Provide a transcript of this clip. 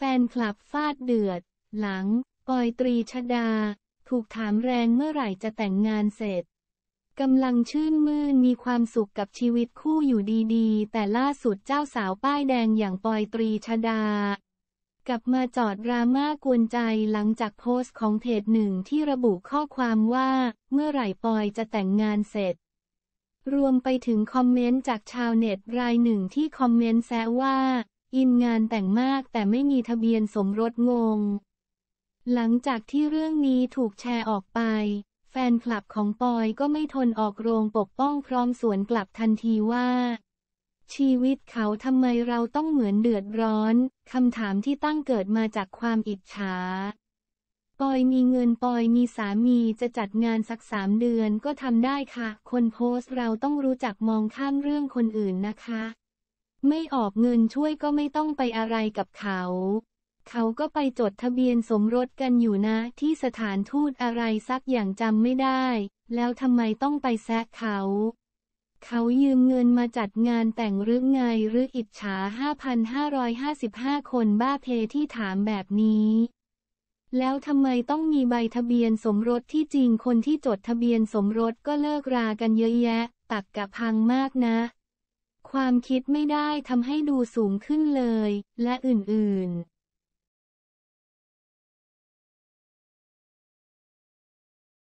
แฟนคลับฟาดเดือดหลังปอยตรีชดาถูกถามแรงเมื่อไหร่จะแต่งงานเสร็จกำลังชื่นมื่นมีความสุขกับชีวิตคู่อยู่ดีๆ แต่ล่าสุดเจ้าสาวป้ายแดงอย่างปอยตรีชดากลับมาจอดดราม่ากวนใจหลังจากโพสต์ของเพจหนึ่งที่ระบุข้อความว่า เมื่อไหร่ปอยจะแต่งงานเสร็จ รวมไปถึงคอมเมนต์จากชาวเน็ตรายหนึ่งที่คอมเมนต์แซวว่าอินงานแต่งมากแต่ไม่มีทะเบียนสมรสงง หลังจากที่เรื่องนี้ถูกแชร์ออกไป แฟนคลับของปอยก็ไม่ทนออกโรงปกป้องพร้อมสวนกลับทันทีว่า ชีวิตเขาทำไมเราต้องเหมือนเดือดร้อนคำถามที่ตั้งเกิดมาจากความอิจฉาปอยมีเงินปอยมีสามีจะจัดงานสักสามเดือนก็ทำได้ค่ะ คนโพสต์เราต้องรู้จักมองข้ามเรื่องคนอื่นนะคะไม่ออกเงินช่วยก็ไม่ต้องไปอะไรกับเขา เขาก็ไปจดทะเบียนสมรสกันอยู่นะ ที่สถานทูตอะไรสักอย่างจำไม่ได้ แล้วทำไมต้องไปแซะเขา เขายืมเงินมาจัดงานแต่งหรือไงหรืออิจฉา5,555 คนบ้าเพที่ถามแบบนี้ แล้วทำไมต้องมีใบทะเบียนสมรสที่จริงคนที่จดทะเบียนสมรสก็เลิกรากันเยอะแยะตักกะพังมากนะความคิดไม่ได้ทำให้ดูสูงขึ้นเลยและอื่นๆ